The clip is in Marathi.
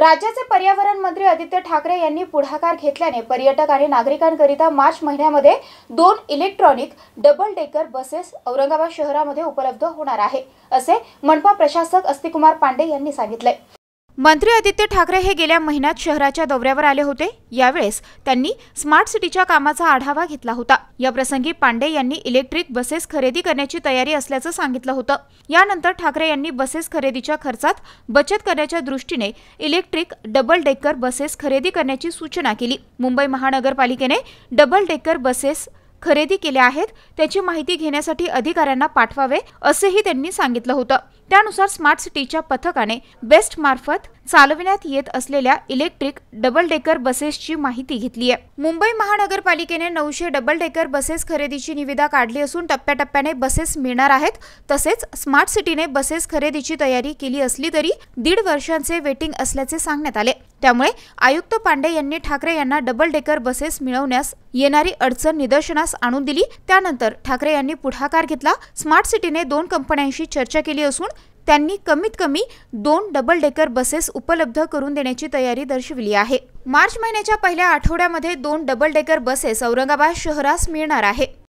राज्याचे पर्यावरण मंत्री आदित्य ठाकरे यांनी पुढाकार घेतल्याने पर्यटक आणि नागरिकांकरिता मार्च महिन्यामध्ये दोन electronic double decker buses Aurangabad शहरामध्ये उपलब्ध होणार आहे असे मनपा प्रशासक अस्तिकुमार पांडे यांनी सांगितले मंत्री आदित्य ठाकरे हे गेल्या महिन्यात शहराच्या दौऱ्यावर आले होते यावेळेस त्यांनी स्मार्ट सिटीच्या कामाचा आढावा घेतला होता या प्रसंगी पांडे यांनी इलेक्ट्रिक बसेस खरेदी करण्याची तयारी असल्याचं सांगितलं होतं यानंतर ठाकरे यांनी बसेस खरेदीच्या खर्चात बचत करण्याच्या दृष्टीने इलेक्ट्रिक डबल डेकर बसेस खरेदी करण्याची सूचना केली मुंबई महानगरपालिकेने डबल डेकर बसेस खरेदी केल्या आहेत त्याची माहिती घेण्यासाठी अधिकाऱ्यांना पाठवावे असंही त्यांनी सांगितलं होतं त्यानुसार स्मार्ट सिटीच्या पथकाने बेस्ट मार्फत चालविण्यात येत असलेल्या इलेक्ट्रिक डबल डेकर बसेसची माहिती घेतली आहे मुंबई महानगरपालिकेने नऊशे डबल डेकर बसेस खरेदीची निविदा काढली असून टप्प्याटप्प्याने बसेस मिळणार आहेत तसेच स्मार्ट सिटीने बसेस खरेदीची तयारी केली असली तरी दीड वर्षांचे वेटिंग असल्याचे सांगण्यात आले त्यामुळे आयुक्त पांडे यांनी ठाकरे यांना डबल डेकर बसेस मिळवण्यास येणारी अडचण निदर्शनास आणून दिली त्यानंतर ठाकरे यांनी पुढाकार घेतला स्मार्ट सिटीने दोन कंपन्यांशी चर्चा केली असून त्यांनी कमीत कमी दोन डबल डेकर बसेस उपलब्ध करून देण्याची तयारी दर्शविली आहे मार्च महिन्याच्या पहिल्या आठवड्यामध्ये दोन डबल डेकर बसेस औरंगाबाद शहरास मिळणार आहे